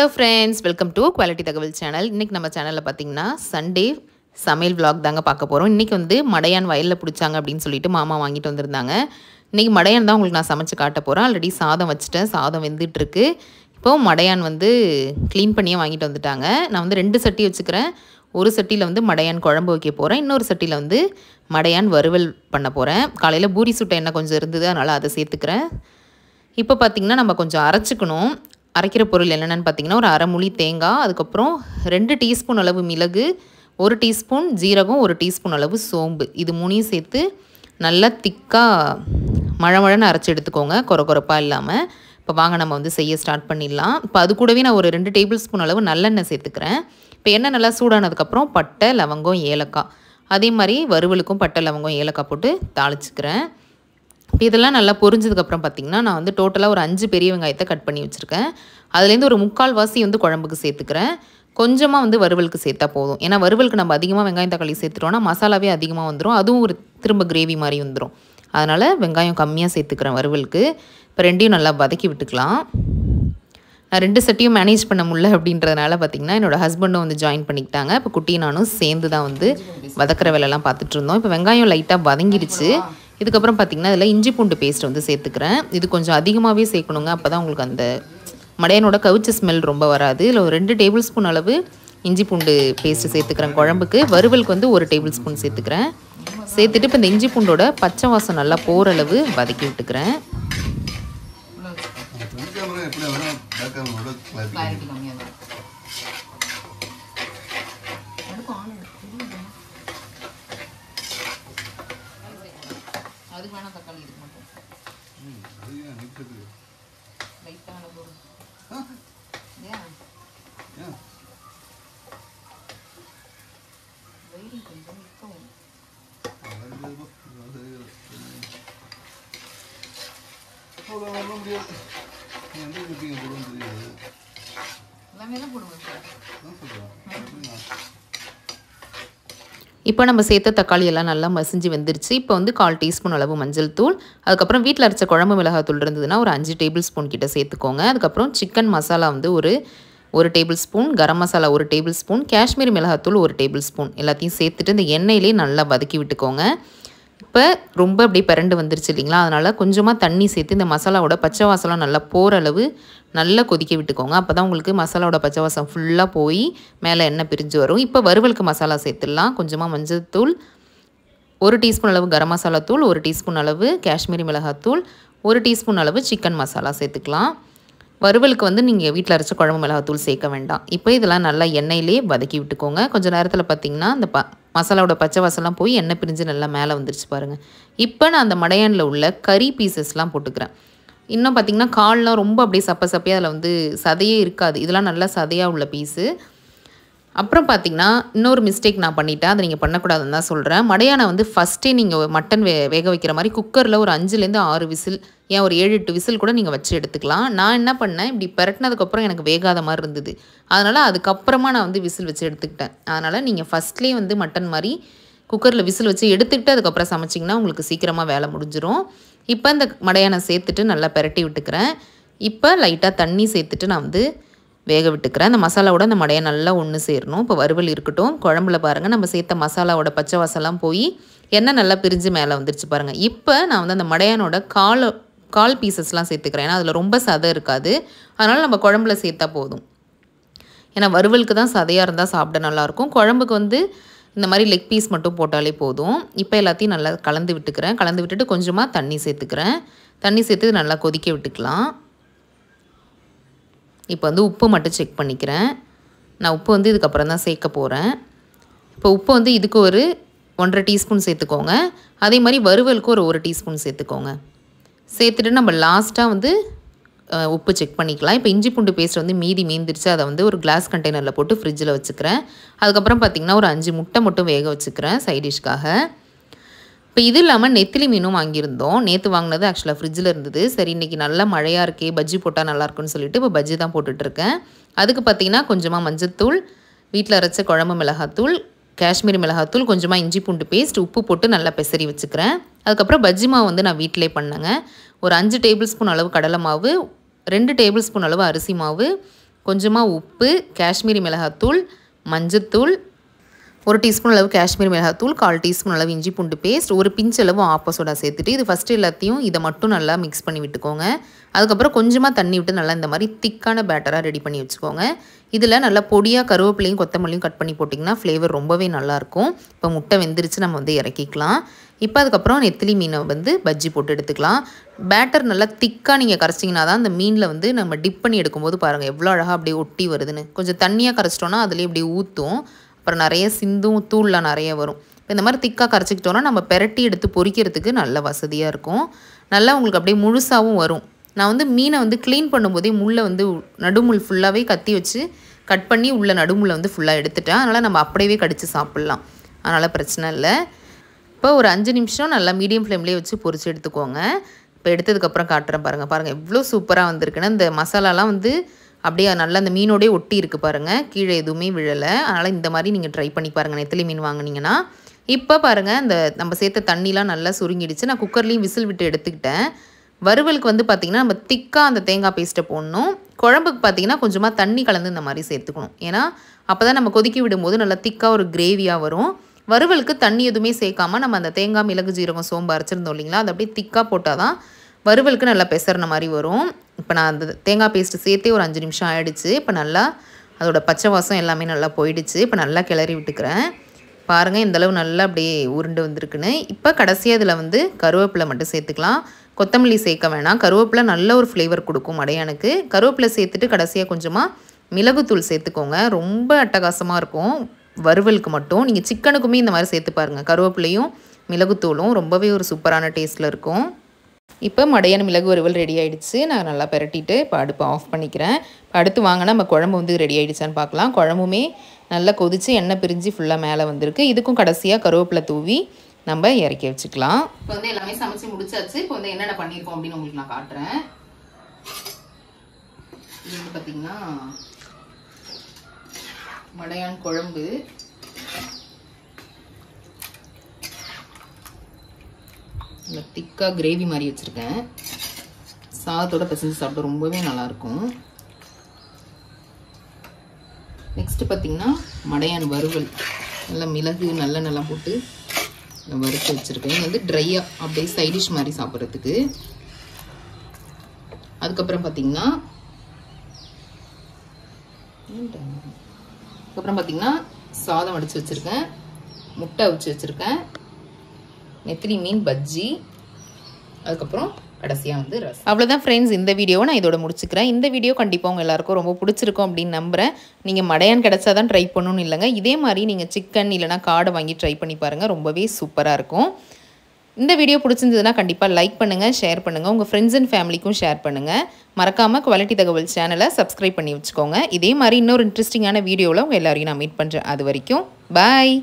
Hello friends welcome to quality தகவல் channel இன்றைக்கி நம்ம சேனலில் பார்த்தீங்கன்னா சண்டே சமையல் விலாக் தாங்க பார்க்க போகிறோம் இன்றைக்கி வந்து மடையான் வயலில் பிடிச்சாங்க அப்படின்னு சொல்லிட்டு மாமா வாங்கிட்டு வந்திருந்தாங்க இன்றைக்கி மடையான் தான் உங்களுக்கு நான் சமைச்சு காட்ட போகிறேன் ஆல்ரெடி சாதம் வச்சுட்டேன் சாதம் வெந்துட்டுருக்கு இப்போது மடையான் வந்து க்ளீன் பண்ணியே வாங்கிட்டு வந்துட்டாங்க நான் வந்து ரெண்டு சட்டி வச்சுக்கிறேன் ஒரு சட்டியில் வந்து மடையான் குழம்பு வைக்க போகிறேன் இன்னொரு சட்டியில் வந்து மடையான் வறுவல் பண்ண போகிறேன் காலையில் பூரி சுட்டை என்ன கொஞ்சம் இருந்தது அதனால் அதை சேர்த்துக்கிறேன் இப்போ பார்த்திங்கன்னா நம்ம கொஞ்சம் அரைச்சிக்கணும் அரைக்கிற பொருள் என்னென்னு பார்த்தீங்கன்னா ஒரு அரை முழி தேங்காய் அதுக்கப்புறம் ரெண்டு டீஸ்பூன் அளவு மிளகு ஒரு டீஸ்பூன் ஜீரகம் ஒரு டீஸ்பூன் அளவு சோம்பு இது மூணையும் சேர்த்து நல்லா திக்காக மழை மழைன்னு அரைச்சி எடுத்துக்கோங்க குறை குறைப்பாக இல்லாமல் இப்போ வாங்க நம்ம வந்து செய்ய ஸ்டார்ட் பண்ணிடலாம் இப்போ அது கூடவே நான் ஒரு ரெண்டு டேபிள் ஸ்பூன் அளவு நல்லெண்ணெய் சேர்த்துக்கிறேன் இப்போ எண்ணெய் நல்லா சூடானதுக்கப்புறம் பட்டை லவங்கம் ஏலக்காய் அதே மாதிரி வறுவலுக்கும் பட்டை லவங்கம் ஏலக்காய் போட்டு தாளிச்சுக்கிறேன் இப்போ இதெல்லாம் நல்லா பொரிஞ்சதுக்கப்புறம் பார்த்திங்கன்னா நான் வந்து டோட்டலாக ஒரு அஞ்சு பெரிய வெங்காயத்தை கட் பண்ணி வச்சுருக்கேன் அதுலேருந்து ஒரு முக்கால் வாசி வந்து குழம்புக்கு சேர்த்துக்கிறேன் கொஞ்சமாக வந்து வறுவலுக்கு சேர்த்தா போதும் ஏன்னா வறுவலுக்கு நம்ம அதிகமாக வெங்காயம் தக்காளி சேர்த்துட்டோம்னா மசாலாவே அதிகமாக வந்துடும் அதுவும் ஒரு திரும்ப கிரேவி மாதிரி வந்துடும் அதனால் வெங்காயம் கம்மியாக சேர்த்துக்கிறேன் வறுவலுக்கு இப்போ ரெண்டையும் நல்லா வதக்கி விட்டுக்கலாம் நான் ரெண்டு செட்டையும் மேனேஜ் பண்ண முடில அப்படின்றதுனால பார்த்திங்கன்னா என்னோடய ஹஸ்பண்டும் வந்து ஜாயின் பண்ணிக்கிட்டாங்க இப்போ குட்டியும் நானும் சேர்ந்து தான் வந்து வதக்கிற வேலைலாம் பார்த்துட்டு இருந்தோம் இப்போ வெங்காயம் லைட்டாக வதங்கிடுச்சு இதுக்கப்புறம் பார்த்திங்கன்னா இதில் இஞ்சி பூண்டு பேஸ்ட் வந்து சேர்த்துக்கிறேன் இது கொஞ்சம் அதிகமாகவே சேர்க்கணுங்க அப்போ தான் உங்களுக்கு அந்த மடையனோட கவிச்ச ஸ்மெல் ரொம்ப வராது இல்லை ஒரு ரெண்டு டேபிள் ஸ்பூன் அளவு இஞ்சி பூண்டு பேஸ்ட்டு சேர்த்துக்கிறேன் குழம்புக்கு வறுவலுக்கு வந்து ஒரு டேபிள் ஸ்பூன் சேர்த்துக்கிறேன் சேர்த்துட்டு இப்போ இந்த இஞ்சி பூண்டோட பச்சை வாசம் நல்லா போகிற அளவு வதக்கி விட்டுக்கிறேன் தக்காளி லைட்டான பொருள் Huh? Yeah. Yeah. வெயிட்டிங் கொஞ்சம் நிற்கும் அவ்வளோ வர முடியாது எந்த இப்போ நம்ம சேர்த்த தக்காளி எல்லாம் நல்லா மசிஞ்சு வந்துருச்சு இப்போ வந்து கால் டீஸ்பூன் அளவு மஞ்சள் தூள் அதுக்கப்புறம் வீட்டில் அரைச்ச குழம்பு மிளகாய் தூள் இருந்ததுன்னா ஒரு அஞ்சு டேபிள் ஸ்பூன் கிட்ட சேர்த்துக்கோங்க அதுக்கப்புறம் சிக்கன் மசாலா வந்து ஒரு ஒரு டேபிள் ஸ்பூன் கரம் மசாலா ஒரு டேபிள் ஸ்பூன் காஷ்மீர் மிளகாத்தூள் ஒரு டேபிள் ஸ்பூன் எல்லாத்தையும் சேர்த்துட்டு இந்த எண்ணெயிலே நல்லா வதக்கி விட்டுக்கோங்க இப்போ ரொம்ப அப்படியே பிறண்டு வந்துருச்சு இல்லைங்களா அதனால் கொஞ்சமாக தண்ணி சேர்த்து இந்த மசாலாவோட பச்சை வாசலாம் நல்லா போகிற அளவு நல்லா கொதிக்க விட்டுக்கோங்க அப்போ தான் உங்களுக்கு மசாலாவோட பச்சை வாசம் ஃபுல்லாக போய் மேலே எண்ணெய் பிரிஞ்சு வரும் இப்போ வறுவலுக்கு மசாலா சேர்த்துடலாம் கொஞ்சமாக மஞ்சள்தூள் ஒரு டீஸ்பூன் அளவு கரம் மசாலா தூள் ஒரு டீஸ்பூன் அளவு காஷ்மீரி மிளகாத்தூள் ஒரு டீஸ்பூன் அளவு சிக்கன் மசாலா சேர்த்துக்கலாம் வறுவலுக்கு வந்து நீங்கள் வீட்டில் அரைச்ச குழம்பு மிளகாத்தூள் சேர்க்க வேண்டாம் இப்போ இதெல்லாம் நல்லா எண்ணெயிலே வதக்கி விட்டுக்கோங்க கொஞ்சம் நேரத்தில் பார்த்திங்கன்னா அந்த ப மசாலாவோட பச்சை வாசலாம் போய் எண்ணெய் பிரிஞ்சு நல்லா மேலே வந்துருச்சு பாருங்கள் இப்போ நான் அந்த மடையானில் உள்ள கறி பீசஸ்லாம் போட்டுக்கிறேன் இன்னும் பார்த்திங்கன்னா கால்லாம் ரொம்ப அப்படியே சப்ப சப்பையாக அதில் வந்து சதையே இருக்காது இதெல்லாம் நல்லா சதையாக உள்ள பீஸு அப்புறம் பார்த்திங்கன்னா இன்னொரு மிஸ்டேக் நான் பண்ணிட்டேன் அதை நீங்கள் பண்ணக்கூடாதுன்னு தான் சொல்கிறேன் மடையானை வந்து ஃபஸ்ட்டே நீங்கள் மட்டன் வே வேக வைக்கிற மாதிரி குக்கரில் ஒரு அஞ்சுலேருந்து ஆறு விசில் ஏன் ஒரு ஏழு எட்டு விசில் கூட நீங்கள் வச்சு எடுத்துக்கலாம் நான் என்ன பண்ணேன் இப்படி பரட்டினதுக்கப்புறம் எனக்கு வேகாத மாதிரி இருந்தது அதனால் அதுக்கப்புறமா நான் வந்து விசில் வச்சு எடுத்துக்கிட்டேன் அதனால் நீங்கள் ஃபஸ்ட்லேயே வந்து மட்டன் மாதிரி குக்கரில் விசில் வச்சு எடுத்துக்கிட்டு அதுக்கப்புறம் சமைச்சிங்கன்னா உங்களுக்கு சீக்கிரமாக வேலை முடிஞ்சிடும் இப்போ இந்த மடையானை சேர்த்துட்டு நல்லா பிரட்டி விட்டுக்கிறேன் இப்போ லைட்டாக தண்ணி சேர்த்துட்டு நான் வந்து வேக விட்டுக்கிறேன் அந்த மசாலாவோட அந்த மடையை நல்லா ஒன்று சேரணும் இப்போ வறுவல் இருக்கட்டும் குழம்புல பாருங்கள் நம்ம சேர்த்த மசாலாவோட பச்சை வாசலாம் போய் எண்ணெய் நல்லா பிரிஞ்சு மேலே வந்துருச்சு பாருங்கள் இப்போ நான் வந்து அந்த மடையானோட கால் கால் பீசஸ்லாம் சேர்த்துக்கிறேன் ஏன்னா அதில் ரொம்ப சதை இருக்காது அதனால் நம்ம குழம்புல சேர்த்தா போதும் ஏன்னா வறுவலுக்கு தான் சதையாக இருந்தால் சாப்பிட நல்லாயிருக்கும் குழம்புக்கு வந்து இந்த மாதிரி லெக் பீஸ் மட்டும் போட்டாலே போதும் இப்போ எல்லாத்தையும் நல்லா கலந்து விட்டுக்கிறேன் கலந்து விட்டுட்டு கொஞ்சமாக தண்ணி சேர்த்துக்கிறேன் தண்ணி சேர்த்து நல்லா கொதிக்க விட்டுக்கலாம் இப்போ வந்து உப்பு மட்டும் செக் பண்ணிக்கிறேன் நான் உப்பு வந்து இதுக்கப்புறம் தான் சேர்க்க போகிறேன் இப்போ உப்பு வந்து இதுக்கு ஒரு ஒன்றரை டீஸ்பூன் சேர்த்துக்கோங்க அதே மாதிரி வறுவலுக்கு ஒரு ஒரு டீஸ்பூன் சேர்த்துக்கோங்க சேர்த்துட்டு நம்ம லாஸ்ட்டாக வந்து உப்பு செக் பண்ணிக்கலாம் இப்போ இஞ்சி பூண்டு பேஸ்ட் வந்து மீதி மீந்துருச்சு அதை வந்து ஒரு கிளாஸ் கண்டெய்னரில் போட்டு ஃப்ரிட்ஜில் வச்சுக்கிறேன் அதுக்கப்புறம் பார்த்திங்கன்னா ஒரு அஞ்சு முட்டை மட்டும் வேக வச்சுக்கிறேன் சைடிஷ்காக இப்போ இது இல்லாமல் நெத்திலி மீனும் வாங்கியிருந்தோம் நேற்று வாங்கினது ஆக்சுவலாக ஃப்ரிட்ஜில் இருந்தது சரி இன்றைக்கி நல்லா மழையாக இருக்கே பஜ்ஜி போட்டால் நல்லாயிருக்குன்னு சொல்லிட்டு இப்போ பஜ்ஜி தான் போட்டுட்ருக்கேன் அதுக்கு பார்த்திங்கன்னா கொஞ்சமாக மஞ்சத்தூள் வீட்டில் அரைச்ச குழம்பு மிளகாத்தூள் காஷ்மீர் மிளகாத்தூள் கொஞ்சமாக இஞ்சி பூண்டு பேஸ்ட் உப்பு போட்டு நல்லா பெசரி வச்சுக்கிறேன் அதுக்கப்புறம் பஜ்ஜி மாவு வந்து நான் வீட்டிலே பண்ணேங்க ஒரு அஞ்சு டேபிள் ஸ்பூன் அளவு கடலை மாவு ரெண்டு டேபிள் ஸ்பூன் அளவு அரிசி மாவு கொஞ்சமாக உப்பு காஷ்மீரி மிளகாத்தூள் மஞ்சத்தூள் ஒரு டீஸ்பூன் அளவு காஷ்மீர் மிளகாத்தூள் கால் டீஸ்பூன் அளவு இஞ்சி பூண்டு பேஸ்ட் ஒரு பிஞ்ச் அளவு ஆப்போசோடா சேர்த்துட்டு இது ஃபஸ்ட்டு எல்லாத்தையும் இதை மட்டும் நல்லா மிக்ஸ் பண்ணி விட்டுக்கோங்க அதுக்கப்புறம் கொஞ்சமாக தண்ணி விட்டு நல்லா இந்த மாதிரி திக்கான பேட்டராக ரெடி பண்ணி வச்சுக்கோங்க இதில் நல்லா பொடியாக கருவேப்பிலையும் கொத்தமல்லியும் கட் பண்ணி போட்டிங்கன்னா ஃப்ளேவர் ரொம்பவே நல்லாயிருக்கும் இப்போ முட்டை வெந்துருச்சு நம்ம வந்து இறக்கிக்கலாம் இப்போ அதுக்கப்புறம் நெத்திலி மீனை வந்து பஜ்ஜி போட்டு எடுத்துக்கலாம் பேட்டர் நல்லா திக்காக நீங்கள் கரைச்சிங்கன்னா தான் அந்த மீனில் வந்து நம்ம டிப் பண்ணி எடுக்கும்போது பாருங்கள் எவ்வளோ அழகாக அப்படியே ஒட்டி வருதுன்னு கொஞ்சம் தண்ணியாக கரைச்சிட்டோன்னா அதிலே அப்படியே ஊற்றும் அப்புறம் நிறைய சிந்தும் தூள்லாம் நிறைய வரும் இப்போ இந்த மாதிரி திக்காக கரைச்சிக்கிட்டோன்னா நம்ம பெரட்டி எடுத்து பொறிக்கிறதுக்கு நல்ல வசதியாக இருக்கும் நல்லா உங்களுக்கு அப்படியே முழுசாகவும் வரும் நான் வந்து மீனை வந்து க்ளீன் பண்ணும்போதே முள்ளை வந்து நடுமுள் ஃபுல்லாகவே கத்தி வச்சு கட் பண்ணி உள்ள நடுமுள்ள வந்து ஃபுல்லாக எடுத்துட்டேன் அதனால் நம்ம அப்படியே கடித்து சாப்பிட்லாம் அதனால் பிரச்சனை இல்லை இப்போ ஒரு அஞ்சு நிமிஷம் நல்லா மீடியம் ஃப்ளேம்லேயே வச்சு பொறிச்சு எடுத்துக்கோங்க இப்போ எடுத்ததுக்கப்புறம் காட்டுறேன் பாருங்கள் பாருங்கள் எவ்வளோ சூப்பராக வந்திருக்குன்னா இந்த மசாலாலாம் வந்து அப்படியே நல்லா அந்த மீனோடே ஒட்டி இருக்குது பாருங்கள் கீழே எதுவுமே விழலை அதனால் இந்த மாதிரி நீங்கள் ட்ரை பண்ணி பாருங்கள் நெத்திலி மீன் வாங்கினீங்கன்னா இப்போ பாருங்கள் இந்த நம்ம சேர்த்த தண்ணிலாம் நல்லா சுருங்கிடுச்சு நான் குக்கர்லேயும் விசில் விட்டு எடுத்துக்கிட்டேன் வறுவலுக்கு வந்து பார்த்திங்கன்னா நம்ம திக்காக அந்த தேங்காய் பேஸ்ட்டை போடணும் குழம்புக்கு பார்த்திங்கன்னா கொஞ்சமாக தண்ணி கலந்து இந்த மாதிரி சேர்த்துக்கணும் ஏன்னா அப்போ தான் நம்ம கொதிக்கி விடும்போது நல்லா திக்காக ஒரு கிரேவியாக வரும் வறுவலுக்கு தண்ணி எதுவுமே சேர்க்காம நம்ம அந்த தேங்காய் மிளகு ஜீரகம் சோம்பு அரைச்சிருந்தோம் இல்லைங்களா அதை அப்படியே திக்காக போட்டால் தான் வறுவலுக்கு நல்லா பெசறின மாதிரி வரும் இப்போ நான் அந்த தேங்காய் பேஸ்ட்டு சேர்த்தே ஒரு அஞ்சு நிமிஷம் ஆகிடுச்சு இப்போ நல்லா அதோடய பச்சை வாசம் எல்லாமே நல்லா போயிடுச்சு இப்போ நல்லா கிளறி விட்டுக்கிறேன் பாருங்கள் இந்தளவு நல்லா அப்படியே உருண்டு வந்திருக்குன்னு இப்போ கடைசியாக இதில் வந்து கருவேப்பிலை மட்டும் சேர்த்துக்கலாம் கொத்தமல்லி சேர்க்க வேணாம் கருவேப்பிலை நல்ல ஒரு ஃப்ளேவர் கொடுக்கும் அடையானுக்கு கருவேப்பிலை சேர்த்துட்டு கடைசியாக கொஞ்சமாக மிளகுத்தூள் சேர்த்துக்கோங்க ரொம்ப அட்டகாசமாக இருக்கும் வறுவலுக்கு மட்டும் நீங்கள் சிக்கனுக்குமே இந்த மாதிரி சேர்த்து பாருங்கள் கருவேப்பிலையும் மிளகுத்தூளும் ரொம்பவே ஒரு சூப்பரான டேஸ்ட்டில் இருக்கும் இப்போ மடையான மிளகு வறுவல் ரெடி ஆகிடுச்சு நான் நல்லா பரட்டிட்டு இப்போ ஆஃப் பண்ணிக்கிறேன் இப்போ அடுத்து நம்ம குழம்பு வந்து ரெடி ஆகிடுச்சான்னு பார்க்கலாம் குழம்புமே நல்லா கொதித்து எண்ணெய் பிரிஞ்சு ஃபுல்லாக மேலே வந்திருக்கு இதுக்கும் கடைசியாக கருவேப்பிலை தூவி நம்ம இறக்கி வச்சுக்கலாம் இப்போ வந்து எல்லாமே சமைச்சு முடிச்சாச்சு இப்போ வந்து என்னென்ன பண்ணியிருக்கோம் அப்படின்னு உங்களுக்கு நான் காட்டுறேன் பார்த்தீங்கன்னா மடையான் குழம்பு நல்லா திக்காக கிரேவி மாதிரி வச்சுருக்கேன் சாதத்தோட பிசைஞ்சு சாப்பிட்டு ரொம்பவே நல்லாயிருக்கும் நெக்ஸ்ட்டு பார்த்திங்கன்னா மடையான் வறுவல் நல்லா மிளகு நல்லெண்ணெய்லாம் போட்டு வறுத்து வச்சுருக்கேன் இது வந்து ட்ரையாக அப்படியே சைடிஷ் மாதிரி சாப்பிட்றதுக்கு அதுக்கப்புறம் பார்த்திங்கன்னா அதுக்கப்புறம் பார்த்திங்கன்னா சாதம் அடித்து வச்சுருக்கேன் முட்டை அவிச்சு வச்சுருக்கேன் நெத்திரி மீன் பஜ்ஜி அதுக்கப்புறம் கடைசியாக வந்து ரசம் அவ்வளோதான் ஃப்ரெண்ட்ஸ் இந்த வீடியோவை நான் இதோட முடிச்சுக்கிறேன் இந்த வீடியோ கண்டிப்பாக உங்கள் எல்லாருக்கும் ரொம்ப பிடிச்சிருக்கும் அப்படின்னு நம்புகிறேன் நீங்கள் மடையான் கிடச்சா தான் ட்ரை பண்ணணும்னு இல்லைங்க இதே மாதிரி நீங்கள் சிக்கன் இல்லைனா காடை வாங்கி ட்ரை பண்ணி பாருங்கள் ரொம்பவே சூப்பராக இருக்கும் இந்த வீடியோ பிடிச்சிருந்ததுன்னா கண்டிப்பாக லைக் பண்ணுங்கள் ஷேர் பண்ணுங்கள் உங்கள் ஃப்ரெண்ட்ஸ் அண்ட் ஃபேமிலிக்கும் ஷேர் பண்ணுங்கள் மறக்காமல் குவாலிட்டி தகவல் சேனலை சப்ஸ்கிரைப் பண்ணி வச்சுக்கோங்க இதே மாதிரி இன்னொரு இன்ட்ரெஸ்டிங்கான வீடியோவில் உங்கள் எல்லோரையும் நான் மீட் பண்ணுறேன் அது வரைக்கும் பாய்